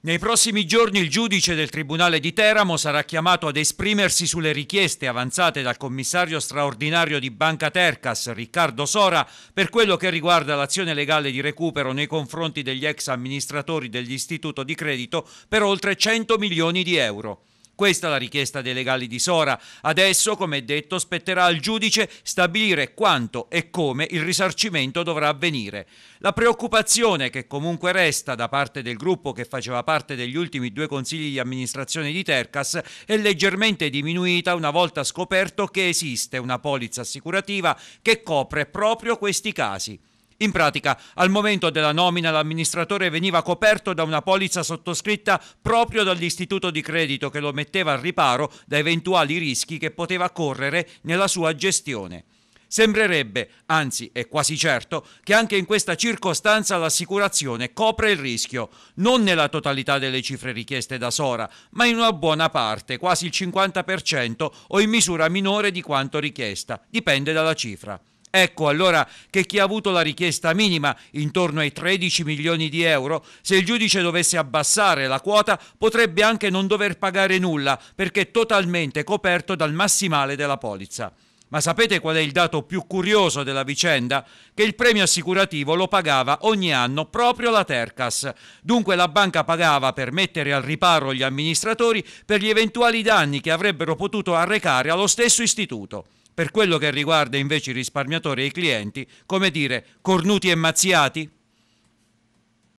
Nei prossimi giorni il giudice del Tribunale di Teramo sarà chiamato ad esprimersi sulle richieste avanzate dal commissario straordinario di Banca Tercas, Riccardo Sora, per quello che riguarda l'azione legale di recupero nei confronti degli ex amministratori dell'istituto di credito per oltre 100 milioni di euro. Questa è la richiesta dei legali di Sora. Adesso, come detto, spetterà al giudice stabilire quanto e come il risarcimento dovrà avvenire. La preoccupazione che comunque resta da parte del gruppo che faceva parte degli ultimi due consigli di amministrazione di Tercas è leggermente diminuita una volta scoperto che esiste una polizza assicurativa che copre proprio questi casi. In pratica, al momento della nomina l'amministratore veniva coperto da una polizza sottoscritta proprio dall'istituto di credito che lo metteva al riparo da eventuali rischi che poteva correre nella sua gestione. Sembrerebbe, anzi è quasi certo, che anche in questa circostanza l'assicurazione copre il rischio, non nella totalità delle cifre richieste da Sora, ma in una buona parte, quasi il 50% o in misura minore di quanto richiesta, dipende dalla cifra. Ecco allora che chi ha avuto la richiesta minima intorno ai 13 milioni di euro, se il giudice dovesse abbassare la quota potrebbe anche non dover pagare nulla perché è totalmente coperto dal massimale della polizza. Ma sapete qual è il dato più curioso della vicenda? Che il premio assicurativo lo pagava ogni anno proprio la Tercas. Dunque la banca pagava per mettere al riparo gli amministratori per gli eventuali danni che avrebbero potuto arrecare allo stesso istituto. Per quello che riguarda invece i risparmiatori e i clienti, come dire, cornuti e mazziati?